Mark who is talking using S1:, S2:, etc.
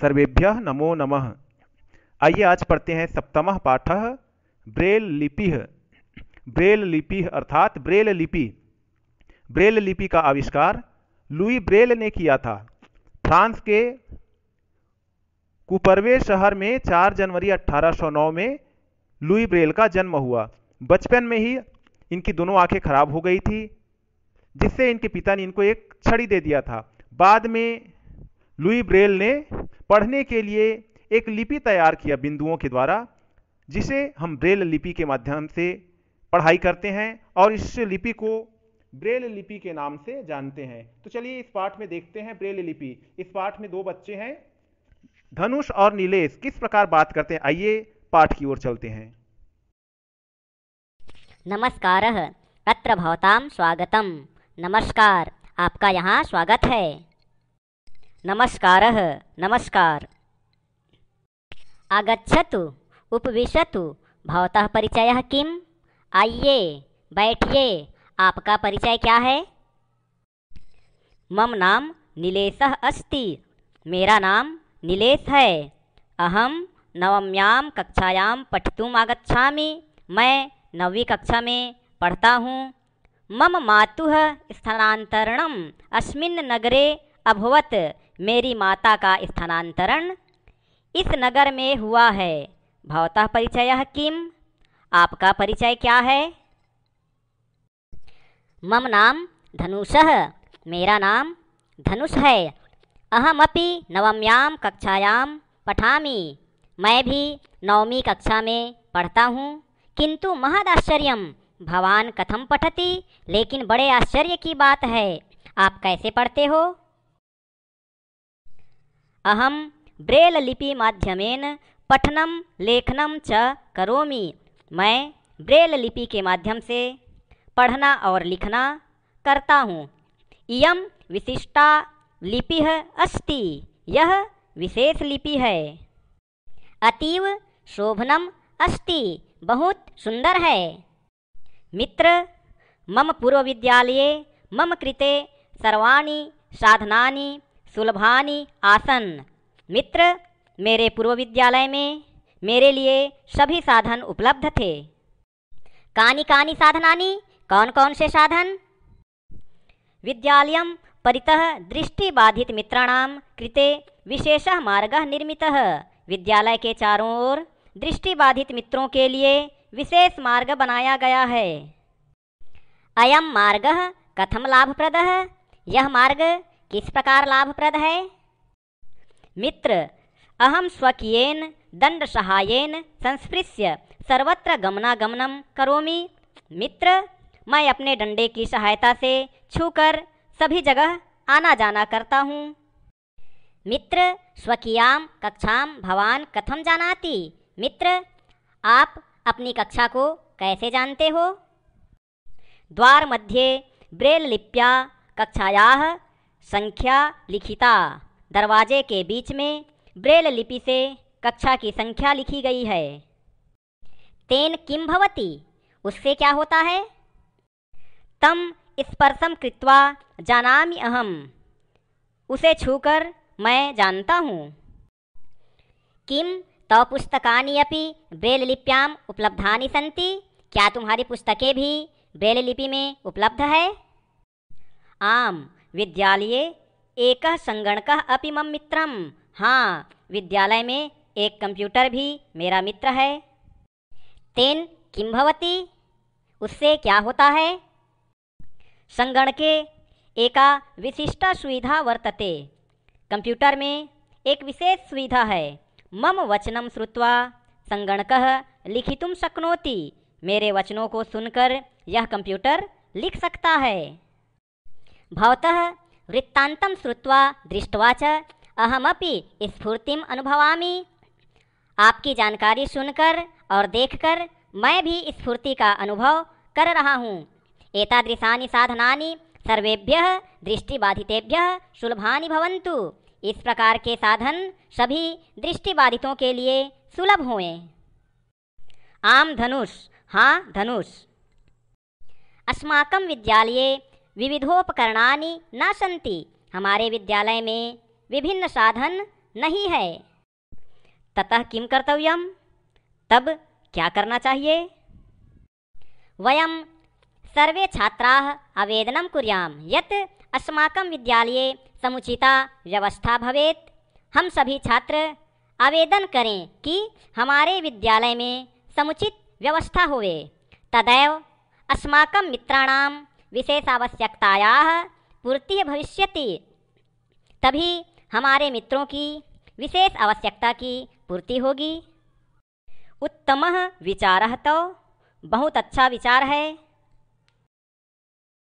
S1: सर्वेभ्य नमो नमः आइए आज पढ़ते हैं सप्तम पाठ ब्रेल लिपि ब्रेल लिपि अर्थात ब्रेल लिपि ब्रेल लिपि का आविष्कार लुई ब्रेल ने किया था फ्रांस के कुपरवे शहर में 4 जनवरी 1809 में लुई ब्रेल का जन्म हुआ बचपन में ही इनकी दोनों आंखें खराब हो गई थी जिससे इनके पिता ने इनको एक छड़ी दे दिया था बाद में लुई ब्रेल ने पढ़ने के लिए एक लिपि तैयार किया बिंदुओं के द्वारा जिसे हम ब्रेल लिपि के माध्यम से पढ़ाई करते हैं और इस लिपि को ब्रेल लिपि के नाम से जानते हैं तो चलिए इस पाठ में देखते हैं ब्रेल लिपि इस पाठ में दो बच्चे हैं धनुष और नीलेश किस प्रकार बात करते हैं आइए पाठ की ओर चलते हैं
S2: नमस्कार अत्र भवताम स्वागतम नमस्कार आपका यहाँ स्वागत है नमस्कार नमस्कार आगछत उपविशतु भवतः परिचय किम आइए बैठिए आपका परिचय क्या है मम नाम नीलेश अस्ति मेरा नाम नीलेश है अहम नवम्याम कक्षायां पठितुम आगछा मैं नवी कक्षा में पढ़ता हूँ मम मातुह स्थानांतरणम अस्मिन् नगरे अभवत मेरी माता का स्थानांतरण इस नगर में हुआ है भवतः परिचय किम आपका परिचय क्या है मम नाम धनुष मेरा नाम धनुष है अहम अपनी नवम्याम कक्षायाम पठामी मैं भी नवमी कक्षा में पढ़ता हूँ किंतु महदाश्चर्य भवान कथम पठती लेकिन बड़े आश्चर्य की बात है आप कैसे पढ़ते हो लिपि ब्रेललिपिमाध्यमेन पठनं लेखनं च करोमी मैं ब्रेल लिपि के माध्यम से पढ़ना और लिखना करता हूँ इयम विशिष्टा लिपि अस्ति यह विशेष लिपि है अतीव शोभनम अस्ति बहुत सुंदर है मित्र मम पूर्व विद्यालये मम कृते सर्वाणी साधनानि सुलभानी आसन मित्र मेरे पूर्व विद्यालय में मेरे लिए सभी साधन उपलब्ध थे कानी कानी साधनानी कौन कौन से साधन विद्यालय परितः दृष्टिबाधित मित्राणाम कृते विशेष मार्ग निर्मित विद्यालय के चारों ओर दृष्टिबाधित मित्रों के लिए विशेष मार्ग बनाया गया है अयम मार्ग कथम लाभप्रद यह मार्ग किस प्रकार लाभप्रद है मित्र अहम स्वकीयन दंड सहायन संस्पृश्य सर्वत्र गमनागमनम करोमि मित्र मैं अपने डंडे की सहायता से छूकर सभी जगह आना जाना करता हूँ मित्र स्वकीयाम कक्षाम भवान कथम जानाति मित्र आप अपनी कक्षा को कैसे जानते हो द्वार मध्ये ब्रेल लिप्या कक्षाया संख्या लिखिता दरवाजे के बीच में ब्रेल लिपि से कक्षा की संख्या लिखी गई है तेन किम भवती उससे क्या होता है तम स्पर्शम कृत्वा जानामि अहम उसे छूकर मैं जानता हूँ किम तो पुस्तकानि अपि ब्रेल लिप्याम उपलब्धानि सन्ति क्या तुम्हारी पुस्तकें भी ब्रेल लिपि में उपलब्ध है आम विद्यालय एक संगणक अपि मम मित्रम हाँ विद्यालय में एक कंप्यूटर भी मेरा मित्र है तेन किम भवती उससे क्या होता है संगणके एका विशिष्ट सुविधा वर्तते कंप्यूटर में एक विशेष सुविधा है मम वचनम श्रुवा संगणक लिखितुम शक्नोति मेरे वचनों को सुनकर यह कंप्यूटर लिख सकता है भवतः वृत्तान्तं श्रुत्वा दृष्ट्वा च अहमपि स्फूर्तिम अनुभवामि आपकी जानकारी सुनकर और देखकर मैं भी स्फूर्ति का अनुभव कर रहा हूँ एतादृशानि साधनानि सर्वेभ्य दृष्टिबाधितेभ्यः सुलभानि भवन्तु इस प्रकार के साधन सभी दृष्टिबाधितों के लिए सुलभ हुए आम धनुष हाँ धनुष अस्माकं विद्यालये विविधोपकरणानि न सन्ति हमारे विद्यालय में विभिन्न साधन नहीं है ततः किम कर्तव्यम तब क्या करना चाहिए वयम सर्वे छात्राः आवेदनं कुर्याम यत् अस्माकं विद्यालये समुचिता व्यवस्था भवेत् हम सभी छात्र आवेदन करें कि हमारे विद्यालय में समुचित व्यवस्था होवे तदैव अस्माकं मित्राणां विशेष आवश्यकताया पूर्ति भविष्य तभी हमारे मित्रों की विशेष आवश्यकता की पूर्ति होगी उत्तम विचार तो बहुत अच्छा विचार है